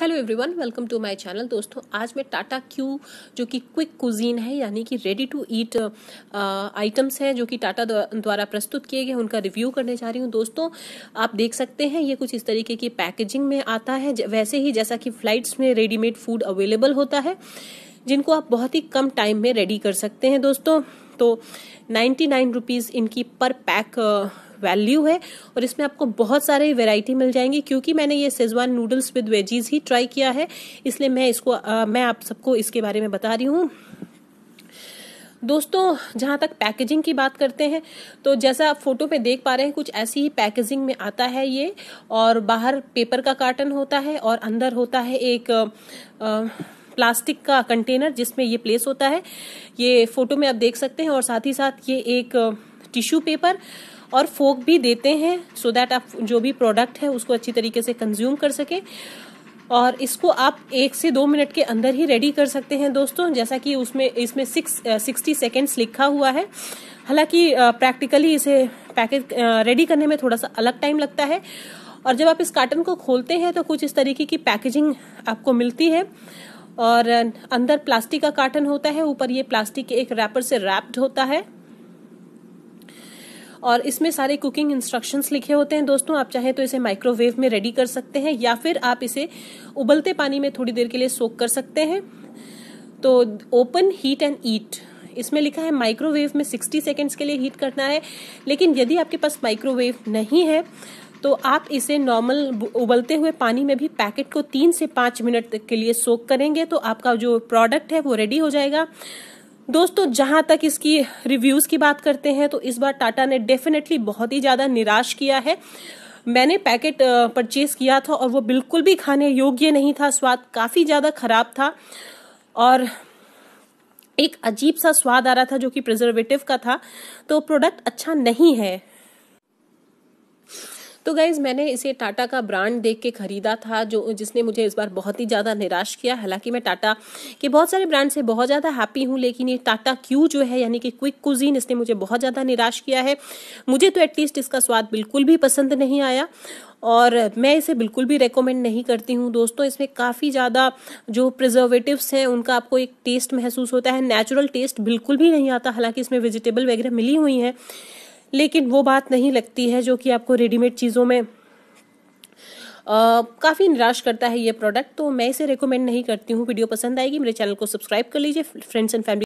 hello everyone welcome to my channel दोस्तों आज मैं टाटा क्यू जो कि क्विक कुजीन है यानी कि रेडी टू ईट आइटम्स हैं जो कि टाटा द्वारा प्रस्तुत किए गए उनका रिव्यू करने जा रही हूँ दोस्तों आप देख सकते हैं ये कुछ इस तरीके की पैकेजिंग में आता है वैसे ही जैसा कि फ्लाइट्स में रेडीमेड फूड अवेलेबल होता है जिनको आप बहुत ही कम टाइम में रेडी कर सकते हैं दोस्तों तो नाइन्टी नाइन रुपीज़ इनकी पर पैक वैल्यू है और इसमें आपको बहुत सारे वेराइटी मिल जाएंगी क्योंकि मैंने ये सेजवान नूडल्स विद वेजीज ही ट्राई किया है इसलिए मैं इसको आ, मैं आप सबको इसके बारे में बता रही हूँ दोस्तों जहाँ तक पैकेजिंग की बात करते हैं तो जैसा आप फोटो पे देख पा रहे हैं कुछ ऐसी ही पैकेजिंग में आता है ये और बाहर पेपर का कार्टन होता है और अंदर होता है एक आ, आ, प्लास्टिक का कंटेनर जिसमें ये प्लेस होता है ये फोटो में आप देख सकते हैं और साथ ही साथ ये एक टिश्यू पेपर और फोक भी देते हैं सो so दैट आप जो भी प्रोडक्ट है उसको अच्छी तरीके से कंज्यूम कर सकें और इसको आप एक से दो मिनट के अंदर ही रेडी कर सकते हैं दोस्तों जैसा कि उसमें इसमें सिक्स सिक्सटी सेकेंड्स लिखा हुआ है हालांकि प्रैक्टिकली uh, इसे पैकेज रेडी uh, करने में थोड़ा सा अलग टाइम लगता है और जब आप इस कार्टन को खोलते हैं तो कुछ इस तरीके की पैकेजिंग आपको मिलती है और अंदर प्लास्टिक का कार्टन होता है ऊपर ये प्लास्टिक के एक रैपर से रैप्ड होता है और इसमें सारे कुकिंग इंस्ट्रक्शंस लिखे होते हैं दोस्तों आप चाहें तो इसे माइक्रोवेव में रेडी कर सकते हैं या फिर आप इसे उबलते पानी में थोड़ी देर के लिए सोक कर सकते हैं तो ओपन हीट एंड ईट इसमें लिखा है माइक्रोवेव में 60 सेकेंड्स के लिए हीट करना है लेकिन यदि आपके पास माइक्रोवेव नहीं है तो आप इसे नॉर्मल उबलते हुए पानी में भी पैकेट को तीन से पाँच मिनट के लिए सोक करेंगे तो आपका जो प्रोडक्ट है वो रेडी हो जाएगा दोस्तों जहां तक इसकी रिव्यूज की बात करते हैं तो इस बार टाटा ने डेफिनेटली बहुत ही ज्यादा निराश किया है मैंने पैकेट परचेज किया था और वो बिल्कुल भी खाने योग्य नहीं था स्वाद काफी ज्यादा खराब था और एक अजीब सा स्वाद आ रहा था जो कि प्रिजर्वेटिव का था तो प्रोडक्ट अच्छा नहीं है तो गाइज़ मैंने इसे टाटा का ब्रांड देख के ख़रीदा था जो जिसने मुझे इस बार बहुत ही ज़्यादा निराश किया हालांकि मैं टाटा के बहुत सारे ब्रांड से बहुत ज़्यादा हैप्पी हूँ लेकिन ये टाटा क्यू जो है यानी कि क्विक कुजीन इसने मुझे बहुत ज़्यादा निराश किया है मुझे तो एटलीस्ट इसका स्वाद बिल्कुल भी पसंद नहीं आया और मैं इसे बिल्कुल भी रेकमेंड नहीं करती हूँ दोस्तों इसमें काफ़ी ज़्यादा जो प्रिजर्वेटिव्स हैं उनका आपको एक टेस्ट महसूस होता है नेचुरल टेस्ट बिल्कुल भी नहीं आता हालांकि इसमें वेजिटेबल वगैरह मिली हुई हैं लेकिन वो बात नहीं लगती है जो कि आपको रेडीमेड चीज़ों में काफ़ी निराश करता है ये प्रोडक्ट तो मैं इसे रिकमेंड नहीं करती हूँ वीडियो पसंद आएगी मेरे चैनल को सब्सक्राइब कर लीजिए फ्रेंड्स एंड फैमिली